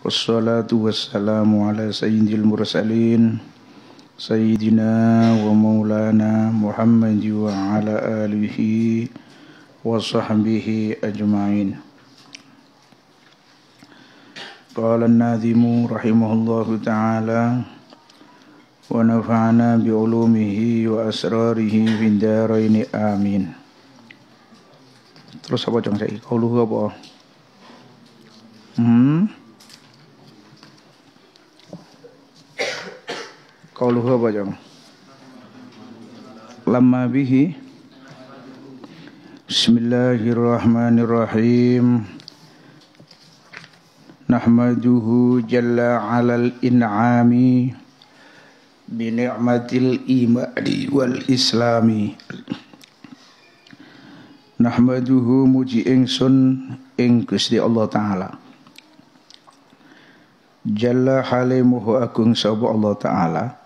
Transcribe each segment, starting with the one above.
والصلاة والسلام على سيد المرسلين سيدنا ومولانا محمد وعلى آله وصحبه أجمعين قال الناظم رحمه الله تعالى ونفعنا بعلومه وأسراره في الدارين آمين terus apa jangan saya kalau hmm qauluhu apa jong lama bihi Bismillahirrahmanirrahim Nahmaduhu jalla alal in'ami bi ni'matil imani wal islami Nahmaduhu muji ingsun ing Allah taala Jalla halimuhu agung sabu Allah taala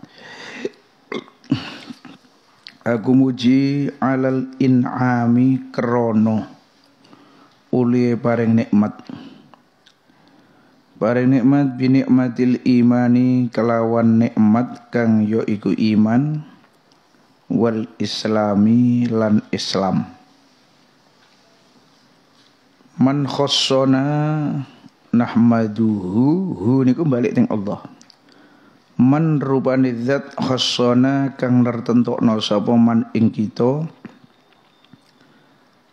Aku muji alal in'ami krono uli nekmat nikmat. nekmat nikmat binikmatil imani kelawan nikmat kang yo iku iman wal islami lan islam. Man khossona nahmaduhu hu niku balik teng Allah man rupane zat khassana kang nertentokno sapa man ing kita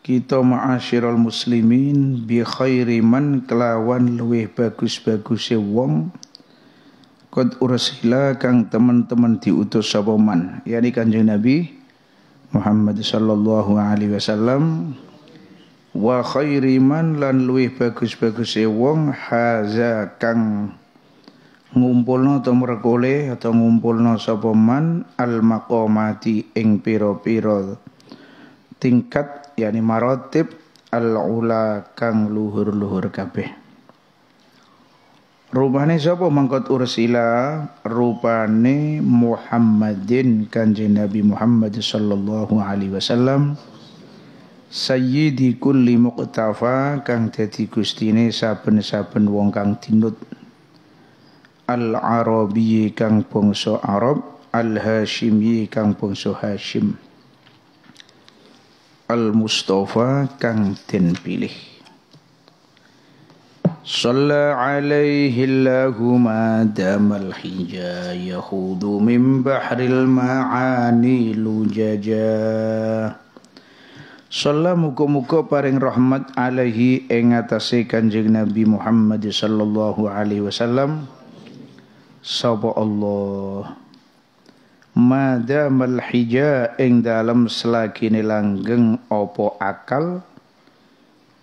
kita ma'asyiral muslimin bi khairi man kelawan luwih bagus-baguse wong kod ursila kang teman-teman diutus sapa man yani kanjeng nabi Muhammad sallallahu alaihi wasallam wa khairi man lan luwih bagus-baguse wong haza kang ngumpulno to mrekole atau ngumpulno sopeman man al maqamati ing tingkat yakni marotip al ula kang luhur-luhur kabeh Rupane sapa mangkot ursila rupane Muhammadin kanjeng Nabi Muhammad sallallahu alaihi wasallam sayyidi kulli muqtafa kang dadi gustine saben-saben wong kang dinut al-Arabi kang bangsa Arab, al-Hasyimi kang bangsa Hashim, Al-Mustafa kang den pilih. Salla alaihi Allahu ma damal hija yahudu min bahril ma'ani lujaja. Salla muka-muka paring rahmat alaihi ing atase Kanjeng Nabi Muhammad sallallahu alaihi wasallam sapa Allah madamal hija ing dalam selagi langgeng opo akal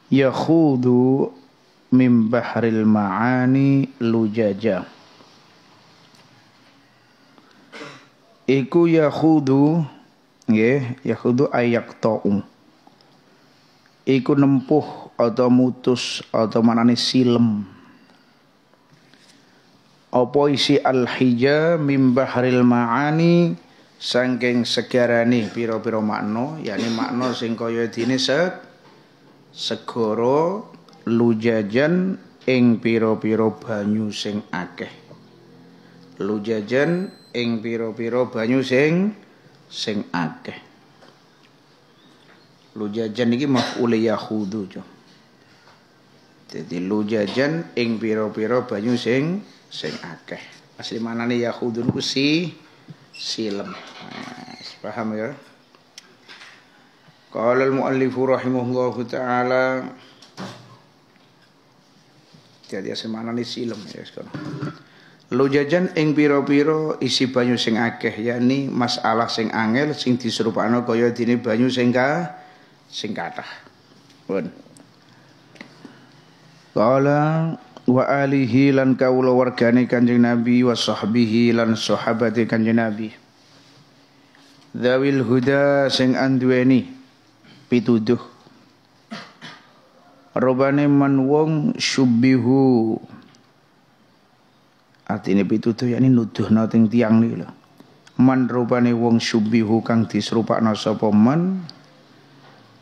yakhudu mim bahril maani lujaja iku yakhudu nggih yakhudu ta'u iku nempuh atau mutus atau manane silem apa isi al hija mim bahril maani sangking segarani piro piro makno yakni makno sing kaya dini sek segoro lujajan ing piro piro banyu sing akeh lujajan ing piro piro banyu sing sing akeh lujajan iki mah uli yahudu jo. jadi lujajan ing piro piro banyu sing sing akeh asli manane yahudun usi silem nah, paham ya Kalau al muallifu rahimahullahu taala jadi asli manane silem ya sekarang Lujajan ing piro pira isi banyu sing akeh yakni masalah sing angel sing diserupakno kaya dene banyu sing ka sing kathah. Kala wa alihi lan kaula wargane kanjeng nabi wa sahbihi lan sahabate kanjeng nabi dzawil huda sing anduweni pituduh robane man wong syubihu artine pituduh yakni nuduhna teng tiang niku lho man robane wong syubihu kang disrupakna sapa man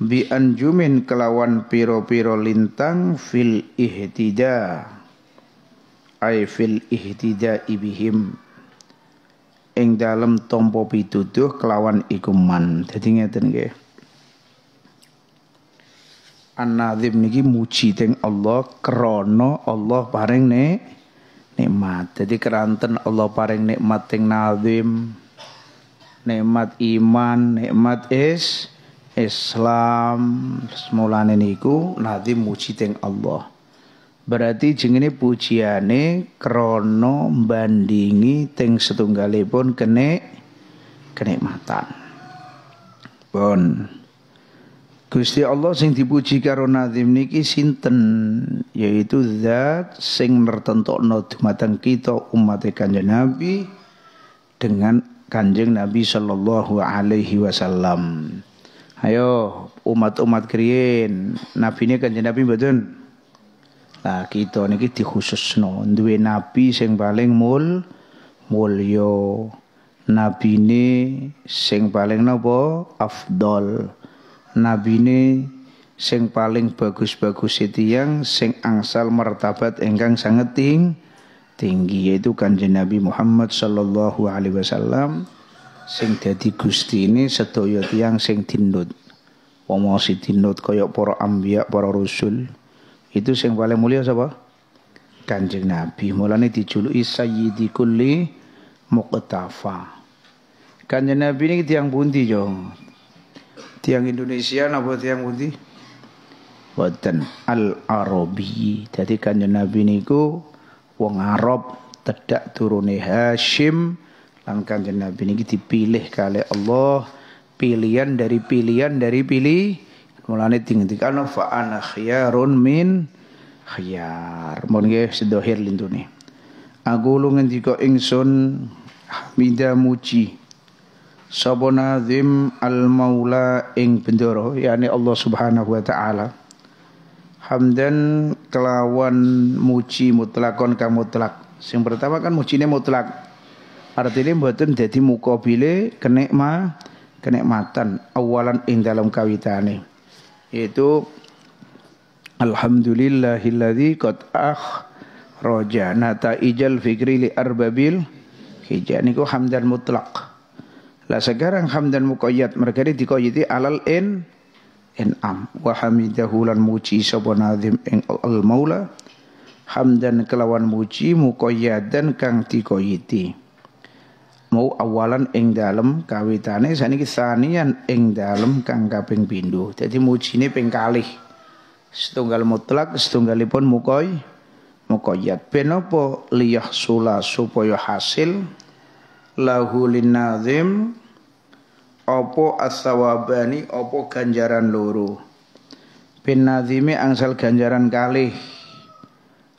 bi anjumin kelawan piro-piro lintang fil ihtida' ay fil ihtida'i bihim ing dalem tompo pituduh kelawan ikuman. man dadi ngeten nggih An-Nazim niki muji teng Allah krana Allah paring ne nikmat. Jadi keranten Allah paring nikmat teng ne Nikmat iman, nikmat is Islam. Semulane niku Nazim muji teng Allah. Berarti jenenge pujiane krono bandingi teng setunggalipun kene kenikmatan. Bon. Gusti Allah sing dipuji karo nazim niki sinten yaitu zat sing nertentokno dumateng kita umat Kanjeng Nabi dengan Kanjeng Nabi sallallahu alaihi wasallam. Ayo umat-umat kriyen, nabine Kanjeng Nabi mboten Nah, kita niki dikhususno duwe nabi sing paling mul mulya. Nabine sing paling napa? Afdol. Nabine sing paling bagus-bagus tiyang sing angsal martabat ingkang sangat ting tinggi yaitu Kanjeng Nabi Muhammad sallallahu alaihi wasallam sing dadi Gusti ini sedaya tiyang sing dinut. Wong si dinut kaya para anbiya, para rasul. Itu sing paling mulia siapa Kanjeng Nabi. Mulane dijuluki sayyidi kulli muqtafa. Kanjeng Nabi ini tiang bunti Jo? Tiang Indonesia napa tiang bunti Watan al-Arabi. Jadi kanjeng Nabi niku wong Arab tedak turune Hashim lan kanjeng Nabi niki dipilih kali Allah pilihan dari pilihan dari pilih mulane dingendikano fa ana khiyarun min khiyar mun nggih sedohir lintune aku lu ngendika ingsun hamida muji sapa nazim al maula ing bendoro yani Allah Subhanahu wa taala hamdan kelawan muji mutlakon kang mutlak sing pertama kan mujine mutlak artinya mboten dadi mukabile kenikma kenikmatan awalan ing dalam kawitane yaitu Alhamdulillahilladzi qad akh rojana ta'ijal fikri li arbabil hijab niku hamdan mutlak lah sekarang hamdan muqayyad mereka dikoyiti alal in in'am wa hamidahu lan muji sapa nazim ing al maula hamdan kelawan muji muqayyadan kang dikoyiti mau awalan ing dalem kawitane saniki sanian ing dalem kang kaping pindho dadi mujine ping kalih setunggal mutlak setunggalipun mukoy mukoyat ben apa liyah sula supaya hasil lahu linnazim apa asawabani apa ganjaran loro bin nazime angsal ganjaran kalih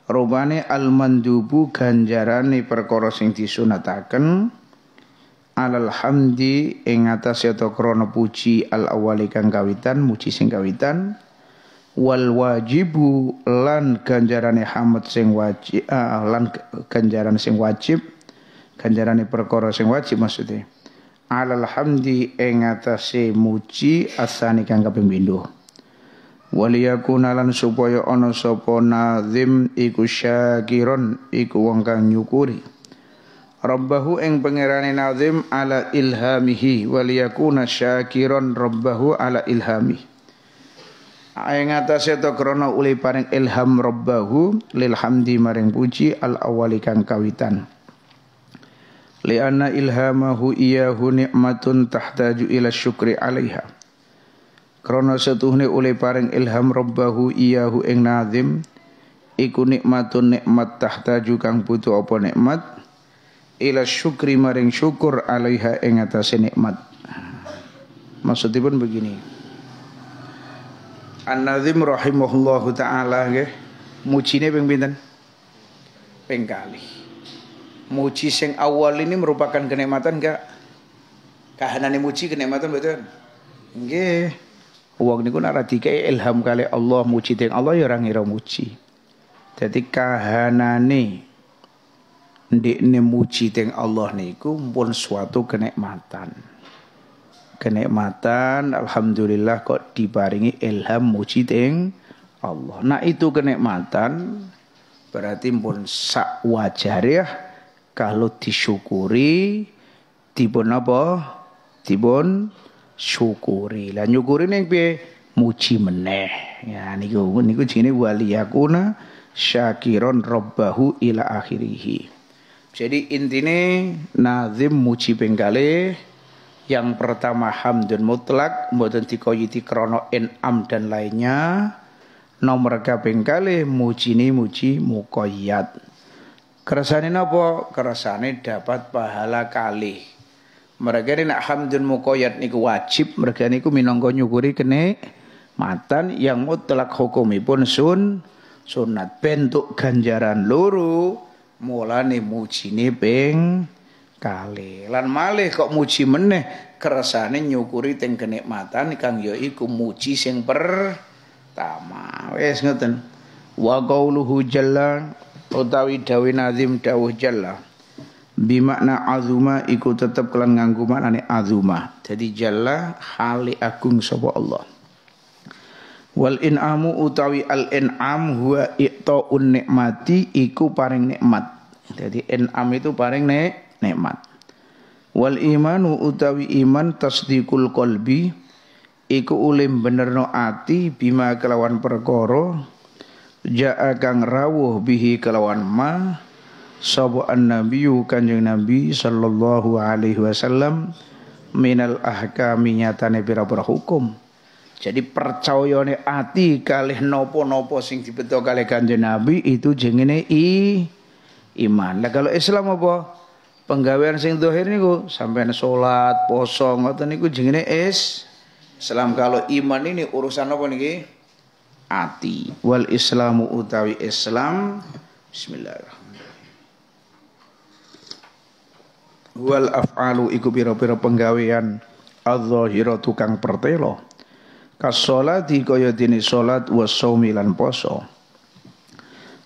rupane al mandubu ganjarane perkara sing disunataken alal hamdi ing atas yata krana puji al awali kang kawitan muji sing kawitan wal wajibu lan ganjarane hamd sing wajib uh, lan ganjaran sing wajib ganjarane perkara sing wajib maksudnya alal hamdi ing atase muji asani kang kaping pindho waliyakuna lan supaya ana sapa nazim iku syakiron iku wong kang nyukuri Rabbahu ing pangerane nazim ala ilhamihi waliyakuna syakiran Rabbahu ala ilhami. Ing atase to krana uli paring ilham Rabbahu lil hamdi maring puji al awali kang kawitan. Lianna ilhamahu iyahu nikmatun tahtaju ila syukri alaiha. Krana setuhne uli paring ilham Rabbahu iyahu ing nazim iku nikmatun nikmat tahtaju kang butuh apa nikmat ila syukri maring syukur alaiha ing atase nikmat. Maksudipun begini. An-Nazim rahimahullahu taala nggih mujine ping pinten? Ping kali. Muji sing awal ini merupakan kenikmatan enggak? Kahanane muji kenikmatan betul? Nggih. Uang niku nek dikae ilham kali Allah muji teng Allah ya ora ngira muji. kahana kahanane ndikne muji teng Allah niku pun suatu kenikmatan. Kenikmatan alhamdulillah kok diparingi ilham muji teng Allah. Nah itu kenikmatan berarti pun sak wajariah kalau disyukuri dipun apa? Dipun syukuri. Lah nyukuri ning piye? Muji meneh. Ya niku niku jenenge waliyakuna syakiron robbahu ila akhirihi. Jadi intine nazim muji bengkale yang pertama hamdun mutlak mboten dikoyiti krono en'am dan lainnya nomor kaping kali ni muji mukoyat keresane napa keresane dapat pahala kali mereka ini nak hamdun mukoyat niku wajib mereka niku minangka nyukuri kene matan yang mutlak hukumipun sun sunat bentuk ganjaran luru mulane mujine ping kali lan malih kok muji meneh keresane nyukuri teng kenikmatan kang ya iku muji sing pertama wis ngoten wa qauluhu jalla utawi dawi nazim dawuh jalla bimakna azuma iku tetep kelan nganggo maknane azuma jadi jalla hali agung sapa Allah Wal in'amu utawi al in'am huwa iqta'un nikmati iku paring nikmat. Jadi in'am itu paring nek nikmat. Wal imanu utawi iman tasdikul kolbi iku ulim benerno ati bima kelawan perkoro ja'a kang rawuh bihi kelawan ma sapa annabiyyu kanjeng nabi sallallahu alaihi wasallam minal ahkami nyatane pira-pira hukum jadi percayane ati kalih nopo-nopo sing dibeto kalih Kanjeng Nabi itu jengene i iman. Lah kalau Islam apa? Penggawean sing zahir niku sampean salat, poso ngoten niku jengene is Islam kalau iman ini urusan apa niki? Ati. Wal Islamu utawi Islam Bismillahirrahmanirrahim. Wal af'alu iku pira-pira penggawean adh tukang pertelo kasolati kaya dene salat wa saumi lan poso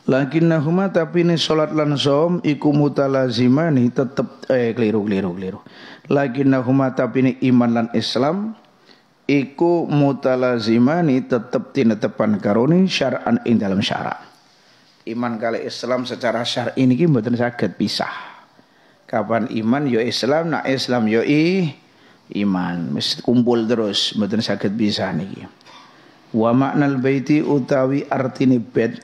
lakinnahuma tapi ini salat lan som iku mutalazimani tetep eh keliru keliru keliru lakinnahuma tapi ini iman lan islam iku mutalazimani tetep tinetepan karone syar'an ing dalam syara iman kali islam secara syar'i ini mboten saged pisah kapan iman yo ya islam nak islam yo ya i iman mesti kumpul terus mboten sakit bisa niki wa maknal baiti utawi artine bait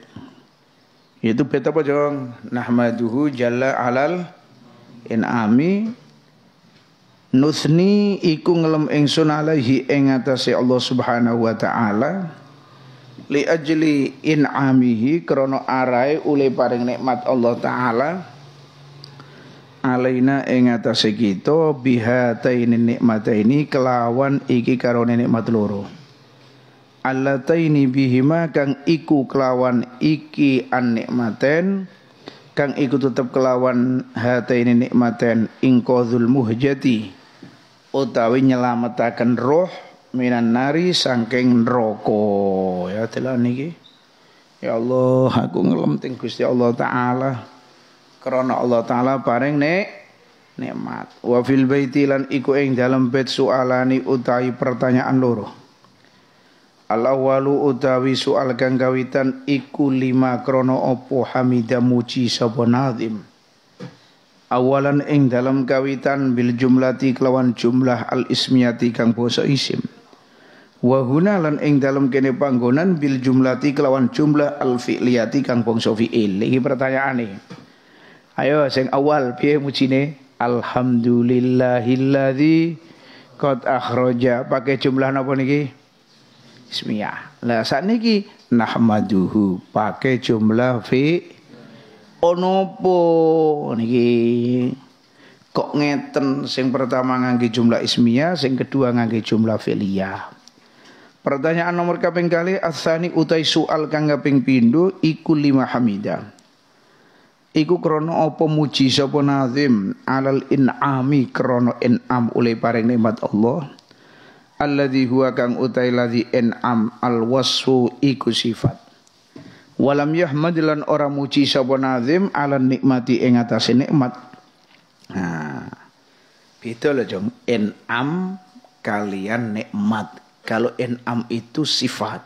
yaitu bait apa jong nahmaduhu jalla alal inami nusni iku ngelem ingsun alaihi ing atase Allah Subhanahu wa taala li ajli inamihi krana arai ule paring nikmat Allah taala alaina ing atase kita bihataini nikmataini kelawan iki karone nikmat loro allataini bihima kang iku kelawan iki an nikmaten kang iku tetep kelawan hataini nikmaten ingqadzul muhjati utawi nyelametaken roh minan nari saking neraka ya telan niki ya Allah aku ngelemting Gusti Allah taala karena Allah taala paring nek nikmat. Wa fil baiti lan iku ing dalem bait sualani utawi pertanyaan loro. Al awwalu utawi soal kang iku lima krono opo hamida muji sapa nazim. Awalan ing dalam kawitan bil jumlati kelawan jumlah al ismiyati kang basa isim. Wa lan ing dalam kene panggonan bil jumlati kelawan jumlah al fi'liyati kang bangsa fi'il. Iki pertanyaane. Ayo sing awal piye mucine? Alhamdulillahilladzi qad akhraja. Pakai jumlah napa niki? Ismiyah. Lah niki nahmaduhu pakai jumlah fi onopo niki kok ngeten sing pertama ngangge jumlah ismiyah sing kedua ngangge jumlah fi'liyah Pertanyaan nomor kaping kali asani utai soal kang kaping pindho iku lima hamidah iku krono apa muji sapa nazim alal in'ami krono in'am oleh paring nikmat Allah alladzi huwa kang utai ladzi in'am al wasfu iku sifat walam yahmad lan ora muji sapa nazim alan nikmati ing atase nikmat nah beda lho jong in'am kalian nikmat kalau in'am itu sifat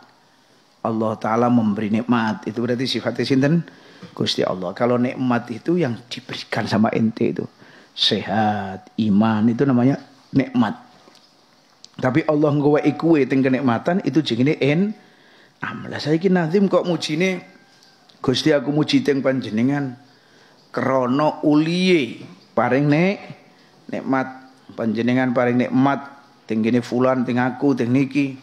Allah taala memberi nikmat itu berarti sifatnya sinten Gusti Allah. Kalau nikmat itu yang diberikan sama ente itu sehat, iman itu namanya nikmat. Tapi Allah nggawa iku teng kenikmatan itu jenenge en amla. Ah, saiki nazim kok mujine Gusti aku muji teng panjenengan krana uliye paring nek nikmat panjenengan paring nikmat teng kene fulan teng aku teng niki.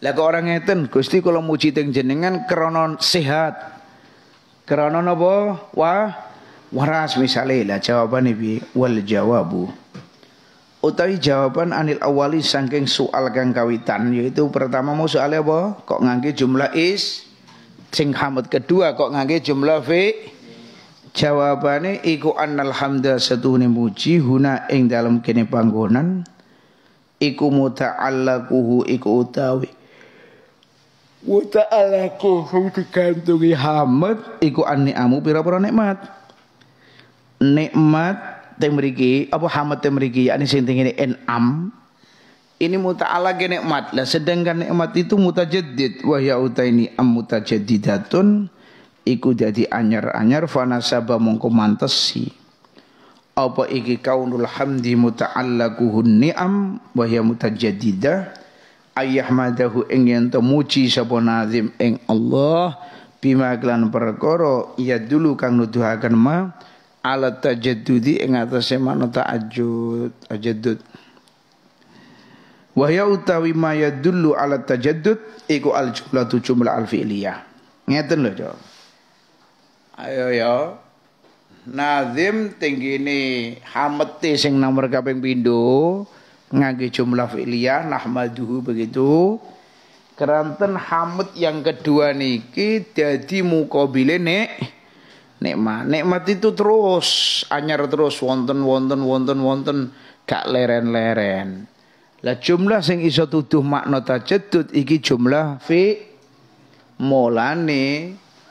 Lah kok orang ngeten Gusti kalau muji teng jenengan krana sehat, Kerana napa? Wa waras misale lah jawaban ini wal jawabu. Utawi jawaban anil awali saking soal kang kawitan yaitu pertama mau soalnya apa? Kok ngangge jumlah is? Sing hamad kedua kok ngangge jumlah fi? Jawabane iku annal hamda satune muji huna ing dalam kene panggonan iku muta'allaquhu iku utawi Wata'alaku digantungi hamad iku an ni'amu pira-pira nikmat. Nikmat teng apa hamad teng mriki ane sing teng ini en'am. Ini muta'ala ke nikmat. Lah sedangkan nikmat itu mutajaddid wa ya utaini am mutajaddidatun iku jadi anyar-anyar fanasaba mongko mantesi. Apa iki kaunul hamdi muta'allaquhun ni'am wa ya mutajaddidah Ayah ing ingin temuji sapa nazim ing Allah bima kelan perkara ya dulu kang nuduhaken ma ala tajaddudi ing atase makna ta'ajjud tajaddud wa ya utawi ma ya dulu ala tajaddud iku al tu jumlah al fi'liyah ngeten lho jo ayo ya nazim tinggini hamete sing nomor kaping pindho ngangge jumlah fi'liyah nahmaduhu begitu keranten hamd yang kedua niki jadi mukobile nek nikmat nikmat itu terus anyar terus wonten wonten wonten wonten gak leren-leren lah jumlah sing iso tuduh makna tajaddud iki jumlah fi nih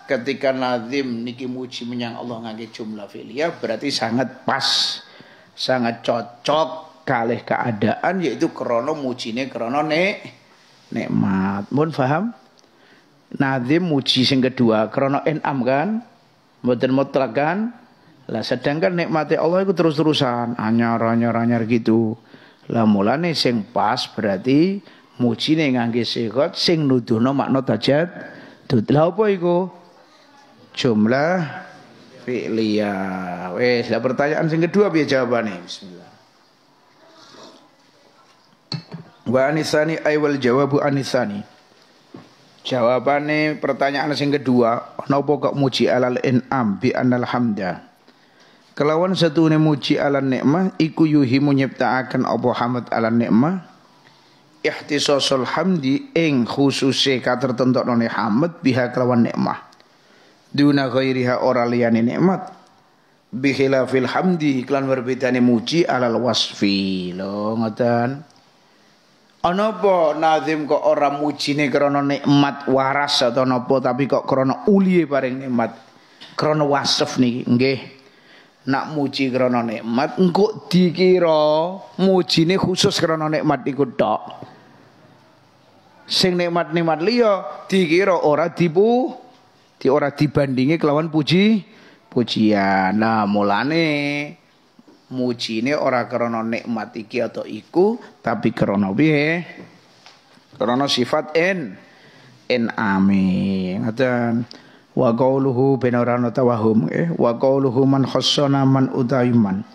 ketika nazim niki muji menyang Allah ngangge jumlah fi'liyah berarti sangat pas sangat cocok kalih keadaan yaitu krono mujine krono nek nikmat. Mun faham? Nazim muji sing kedua krono enam kan? Mboten mutlak kan? Lah sedangkan nikmati Allah itu terus-terusan anyar anyar anyar gitu. Lah mulane sing pas berarti mujine ngangge sikot sing nuduhno makna tajat. Lah apa iku? Jumlah fi'liyah. Wes, lah pertanyaan sing kedua piye jawabane? Bismillah. Wa anisani aywal jawabu anisani. Jawabane pertanyaan sing kedua, napa kok muji alal in'am bi annal hamda. Kelawan ne muji alal nikmah iku yuhimu nyiptaaken apa hamd alal nikmah ihtisasul hamdi ing khususe katertentokne hamd biha kelawan nikmah. Duna ghairiha ora liyane nikmat bihilafil hamdi iklan berbedane muji alal wasfi lho ngoten Ana apa nazim kok ora mujine krana nikmat waras atau napa tapi kok krana uliye paring nikmat. Krana wasaf niki nggih. Nak muji krana nikmat engko dikira mujine khusus krana nikmat iku tok. Sing nikmat-nikmat liya dikira ora dipu di ora dibandingi kelawan puji pujian. Nah, mulane mujine ora krana nikmat iki atau iku tapi krana piye krana sifat en en ami ngaten wa qauluhu ben tawahum eh wa qauluhu man khassana man udaiman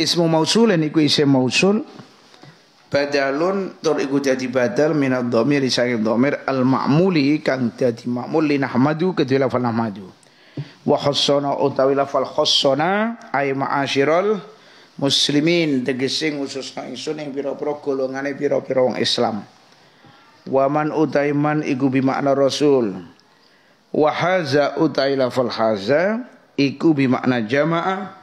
ismu mausulen iku isim mausul badalun tur iku jadi badal minad dhamir saking dhamir al ma'muli kang jadi ma'mul li nahmadu kedhe lafal nahmadu wa khassana utawi lafal khassana ay ma'asyiral muslimin tegese khususna ingsun ing pira-pira golongane pira-pira wong Islam waman utaiman iku bimakna rasul wa haza utai lafal haza iku bimakna jamaah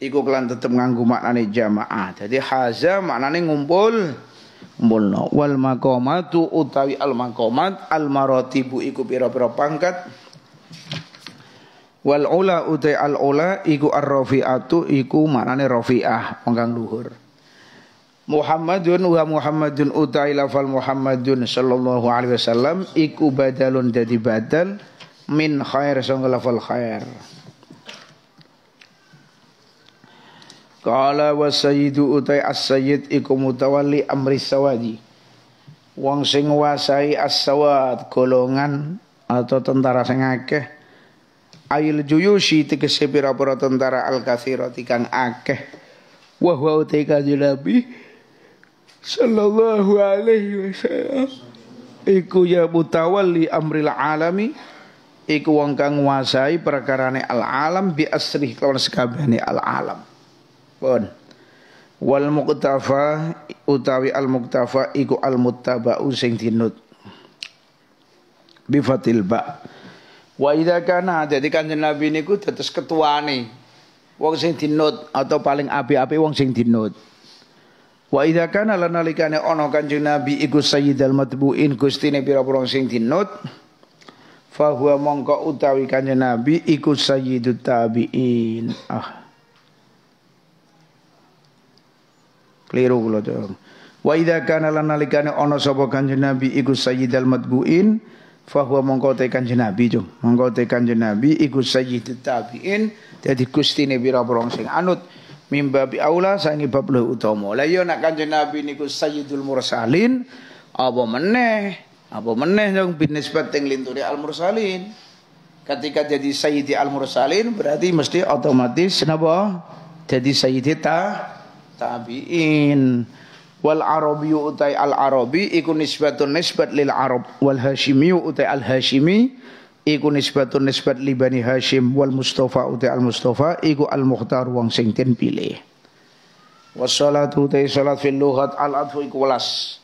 iku kelan tetep nganggo maknane jamaah Jadi haza maknane ngumpul mulna wal maqamatu utawi al maqamat al maratibu iku pira-pira pangkat Wal ula utai al ula iku ar-rafi'atu iku maknane rafi'ah pengkang luhur. Muhammadun wa Muhammadun utai lafal Muhammadun sallallahu alaihi wasallam iku badalun dadi badal min khair sangga lafal khair. Qala wa sayyidu utai as-sayyid iku mutawalli amri sawadi. Wong sing nguasai as-sawad golongan atau tentara sing akeh Ail juyushi tegese pira-pira tentara al-kathirati kang akeh. Wa huwa utai nabi sallallahu alaihi wasallam. Iku ya mutawalli amril alami iku wong kang nguasai perkarane al-alam bi asrih kelawan sekabehane al-alam. Pun. Bon wal muktafa utawi al muktafa iku al muttaba'u sing dinut Bifatil ba Wa idza kana dadi Kanjeng Nabi niku dados ketuane wong sing dinut atau paling apik-apik wong sing dinut. Wa idza kana lan nalikane ana Kanjeng Nabi iku sayyidal matbu'in gustine pira-pira sing dinut fa huwa mongko utawi Kanjeng Nabi iku sayyidut tabi'in. Ah. Keliru kula to. Wa idza kana lan nalikane ana sapa Kanjeng Nabi iku sayyidal matbu'in fahuwa mongko te kanjeng Nabi cung mongko te kanjeng Nabi iku sayyidut tabiin dadi gustine sing anut mimba bi aula sangi bab luwih utama la yo iya nak kanjeng Nabi niku sayyidul mursalin apa meneh apa meneh yang binisbat teng linturi al mursalin ketika jadi sayyidi al mursalin berarti mesti otomatis napa jadi sayyidi ta tabiin wal Arabi utai al arabi iku nisbatun nisbat lil arab wal Hashimi utai al Hashimi iku nisbatun nisbat li bani hasyim wal Mustafa utai al Mustafa iku al mukhtar wong sing den pilih wassalatu utai salat fil lughat al adfu iku welas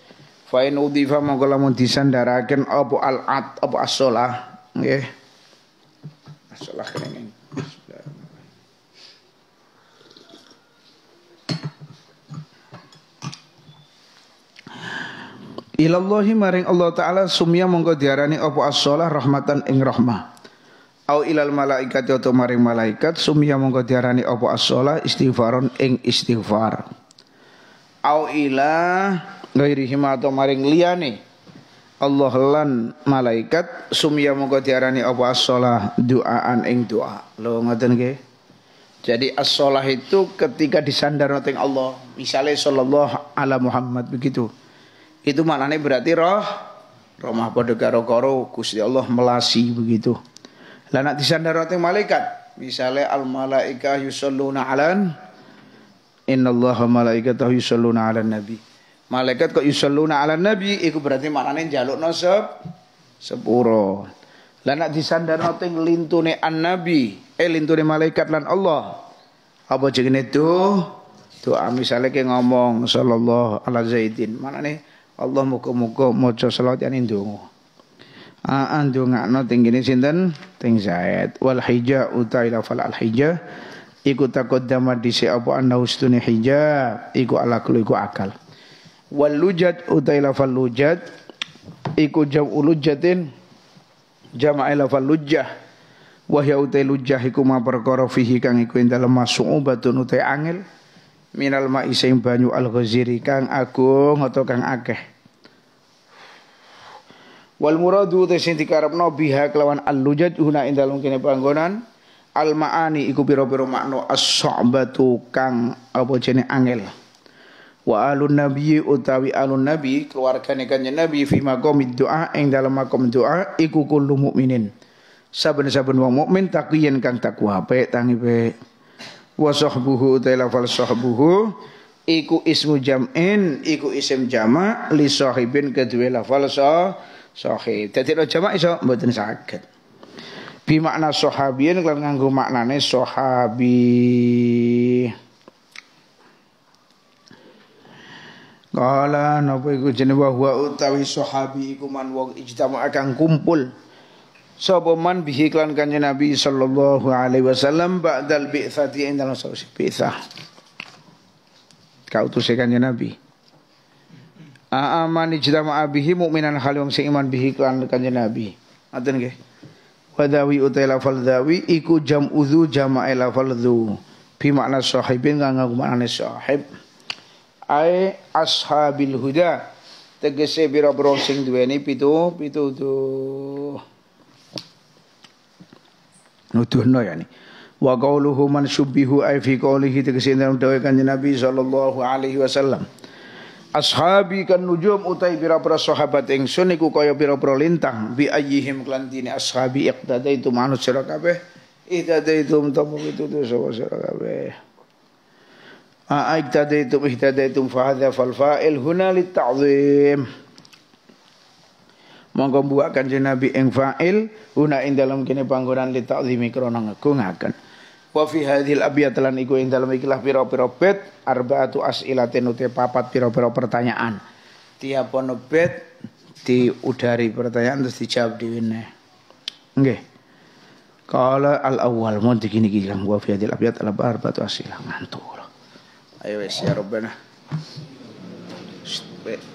fa in udifa mongko lamun disandaraken apa al ad apa as-shalah nggih as-shalah kene Ilallahi maring Allah Ta'ala sumya monggo diarani opo as-sholah rahmatan ing rahmah. Au ilal malaikat yoto maring malaikat sumya monggo diarani opo as-sholah istighfaron ing istighfar. Au ila gairihima atau maring liyane. Allah lan malaikat sumya monggo diarani opo as-sholah duaan ing doa. Lo ngoten nggih. Jadi as-sholah itu ketika disandar Allah. Misalnya sallallahu ala Muhammad begitu. Itu maknanya berarti roh romah padha karo karo Gusti Allah melasi begitu. Lah nek disandar malaikat, misalnya al malaika yusalluna alan innallaha malaikatahu yusalluna alan nabi. Malaikat kok yusalluna alan nabi iku berarti maknane njalukno nasab sepuro. Lah nek disandarno teng lintune Nabi. eh lintune malaikat lan Allah. Apa jenenge itu? Doa misalnya ke ngomong sallallahu ala zaidin. Mana nih? Allah muga-muga maca selawat yani ndonga. Aan ah, ah, ndongakno teng kene sinten? Teng Zaid. Wal hija utaila fal al hija iku taqaddama dhisik apa anna ustune hija iku ala iku akal. Wal lujat utaila fal lujat iku jam'u lujatin jama'a lafal lujah wa hiya utai lujah iku ma perkara fihi kang iku ing dalem masu'ubatun utai angel minal ma'i sing banyu al-ghaziri kang agung atau kang akeh wal muradu te sing dikarepno biha kelawan al-lujaj huna ing dalem kene panggonan al maani iku pira-pira makna as-sa'batu kang apa jenenge angel wa alun nabi utawi alun nabi keluargane kanjeng nabi fi maqamid doa ing dalam maqam doa iku kullu mukminin saben-saben wong mukmin taqiyen kang takwa apik tangi pe wa sahbuhu utai lafal sahbuhu iku ismu jam'in iku isim jamak li sahibin kedua lafal sah sahib dadi lo jamak iso mboten saged bi makna sahabiyin kan nganggo maknane sahabi Kala napa iku jenenge huwa utawi sahabi iku man wong ijtama akan kumpul sapa man bihi klan kanjeng Nabi sallallahu alaihi wasallam ba'dal bi'tsati indal sausi bi'tsah kautuse kanjeng Nabi Aman ijtama bihi mukminan hal wong sing iman bihi klan kanjeng Nabi ngoten nggih wadawi utai lafal dawi iku jam udhu jama'i lafal bi makna sahibin kang ngaku maknane sahib ai ashabil huda tegese biro-biro sing duweni pitu pitu tuh nuduhno yani wa qauluhu man syubbihu ay fi qaulihi tegese dalam kanjeng Nabi sallallahu alaihi wasallam Ashabi kan nujum utai pira-pira sahabat yang iku kaya pira-pira lintang bi ayyihim klantine ashabi iqtada itu manut kabe kabeh iqtada itu tamu itu tu sapa sira kabeh a itu iqtada itu fa hadza falfa fa'il huna ta'zim monggo mbuak kanjeng Nabi ing fa'il una ing dalam kene panggonan li ta'zimi krana ngegungaken wa fi hadhil abyat lan iku ing dalam ikilah pira-pira bet arbaatu as'ilatin uti papat pira-pira pertanyaan tiap ono bet diudari pertanyaan terus dijawab dhewe nggih Kala al awal mau digini gini kan gua fiadil abiyat al bar batu asilah ngantuk. Ayo wes ya Robbana. Shh,